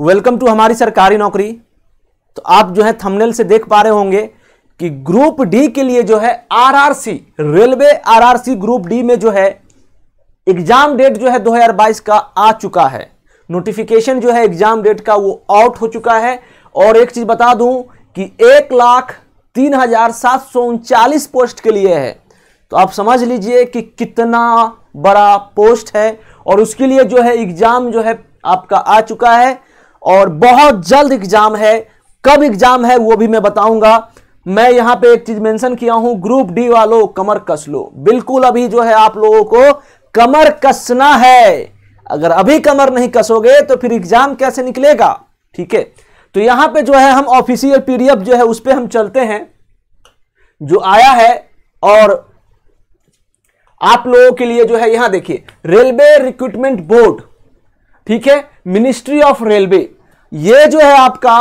Welcome to हमारी सरकारी नौकरी तो आप जो है थंबनेल से देख पा रहे होंगे कि ग्रुप डी के लिए जो है RRC railway RRC group D में जो है एग्जाम डेट जो है 2022 का आ चुका है नोटिफिकेशन जो है एग्जाम डेट का वो आउट हो चुका है और एक चीज बता दूं कि एक लाख तीन हजार सात सौ उनचालीस पोस्ट के लिए है तो आप समझ लीजिए कि कितना बड़ा पोस्ट है और उसके लिए जो है एग्जाम जो है आपका आ चुका है और बहुत जल्द एग्जाम है कब एग्जाम है वो भी मैं बताऊंगा मैं यहां पे एक चीज मेंशन किया हूं ग्रुप डी वालों कमर कस लो बिल्कुल अभी जो है आप लोगों को कमर कसना है अगर अभी कमर नहीं कसोगे तो फिर एग्जाम कैसे निकलेगा ठीक है तो यहां पे जो है हम ऑफिशियल पीडीएफ जो है उस पर हम चलते हैं जो आया है और आप लोगों के लिए जो है यहां देखिए रेलवे रिक्रूटमेंट बोर्ड ठीक है मिनिस्ट्री ऑफ रेलवे ये जो है आपका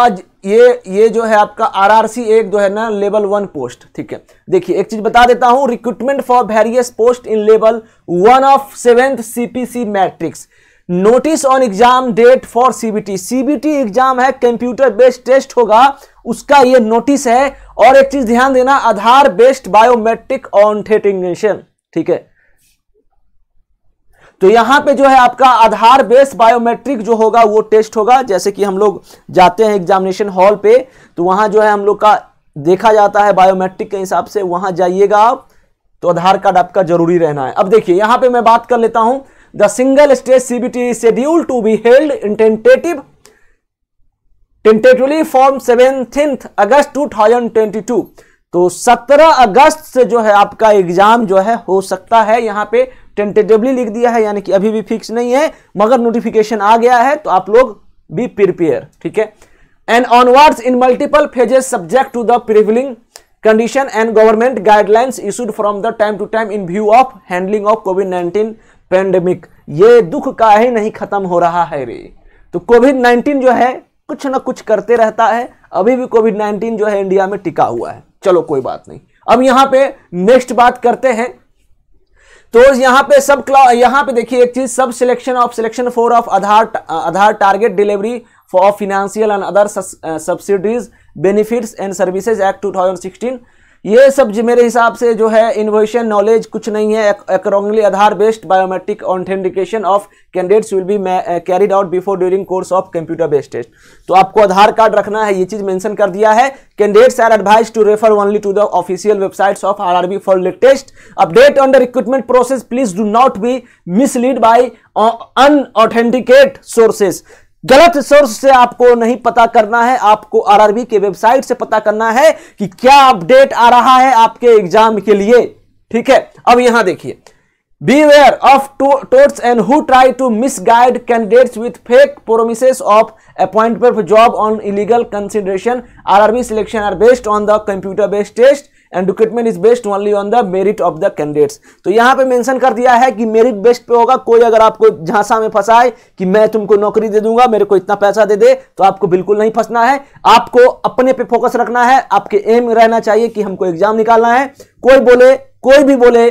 ये ये जो है आपका आरआरसी एक जो है ना लेवल वन पोस्ट ठीक है देखिए एक चीज बता देता हूं recruitment for various post in level one of seventh CPC matrix notice on exam date for CBT CBT exam है कंप्यूटर बेस्ड टेस्ट होगा उसका ये नोटिस है और एक चीज ध्यान देना आधार बेस्ड बायोमेट्रिक ऑन ठीक है तो यहाँ पे जो है आपका आधार बेस बायोमेट्रिक जो होगा वो टेस्ट होगा जैसे कि हम लोग जाते हैं एग्जामिनेशन हॉल पे तो वहाँ जो है हम लोग का देखा जाता है बायोमेट्रिक के हिसाब से वहाँ जाइएगा आप तो आधार कार्ड आपका जरूरी रहना है अब देखिए यहाँ पे मैं बात कर लेता हूँ the single stage CBT schedule to be held in tentative tentatively form seventh August to तो 17 अगस्त से जो है आपका एग्जाम जो है हो सकता है यहाँ पे टेंटेटिवली लिख दिया है यानी कि अभी भी फिक्स नहीं है मगर नोटिफिकेशन आ गया है तो आप लोग बी प्रिपेयर ठीक है and onwards in multiple phases subject to the prevailing condition and government guidelines issued from the time to time in view of handling of covid nineteen pandemic ये दुख का ही नहीं खत्म हो रहा है रे तो कोविड नाइन्टीन जो है कुछ ना कुछ करते रहता है अभी भी कोविड नाइन्टीन जो है इंडिया में टिका हुआ है चलो कोई बात नहीं अब यहाँ पे नेक्स्ट बात करते हैं तो यहाँ पे सब यहाँ पे देखिए एक चीज सब selection of selection four of Aadhaar Aadhaar target delivery for financial and other subsidies benefits and services act 2016 ये सब मेरे हिसाब से जो है इन्वेशन नॉलेज कुछ नहीं है accordingly Aadhaar based biometric authentication of candidates will be carried out before during course of computer based test तो आपको आधार कार्ड रखना है ये चीज मेंशन कर दिया है candidates are advise to refer only to the official websites of RRB for latest update on the recruitment process please do not be misled by unauthenticate sources गलत सोर्स से आपको नहीं पता करना है आपको आरआरबी के वेबसाइट से पता करना है कि क्या अपडेट आ रहा है आपके एग्जाम के लिए ठीक है अब यहां देखिए Beware of toads and who try to misguide candidates with fake promises of appointment for job on illegal consideration. RRB selection are based on the computer based test and recruitment is based only on the merit of the candidates तो यहाँ पे mention कर दिया है कि merit based पे होगा कोई अगर आपको झांसा में फंसाए कि मैं तुमको नौकरी दे दूंगा मेरे को इतना पैसा दे दे तो आपको बिल्कुल नहीं फंसना है आपको अपने पे फोकस रखना है आपके एम रहना चाहिए कि हमको एग्जाम निकालना है कोई बोले कोई भी बोले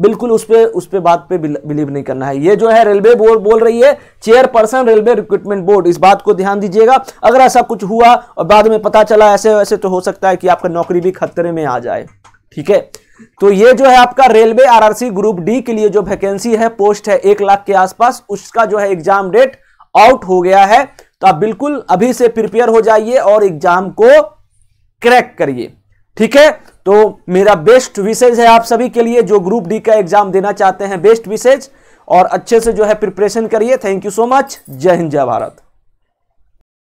बिल्कुल उस पर उस पर बात पे बिलीव नहीं करना है ये जो है रेलवे बोर्ड बोल रही है चेयरपर्सन रेलवे रिक्रूटमेंट बोर्ड इस बात को ध्यान दीजिएगा अगर ऐसा कुछ हुआ और बाद में पता चला ऐसे वैसे तो हो सकता है कि आपका नौकरी भी खतरे में आ जाए ठीक है तो ये जो है आपका रेलवे आरआरसी ग्रुप डी के लिए जो वैकेंसी है पोस्ट है एक लाख के आसपास उसका जो है एग्जाम डेट आउट हो गया है तो आप बिल्कुल अभी से प्रिपेयर हो जाइए और एग्जाम को क्रैक करिए ठीक है तो मेरा बेस्ट विशेज है आप सभी के लिए जो ग्रुप डी का एग्जाम देना चाहते हैं बेस्ट विशेज और अच्छे से जो है प्रिपरेशन करिए थैंक यू सो मच जय हिंद जय भारत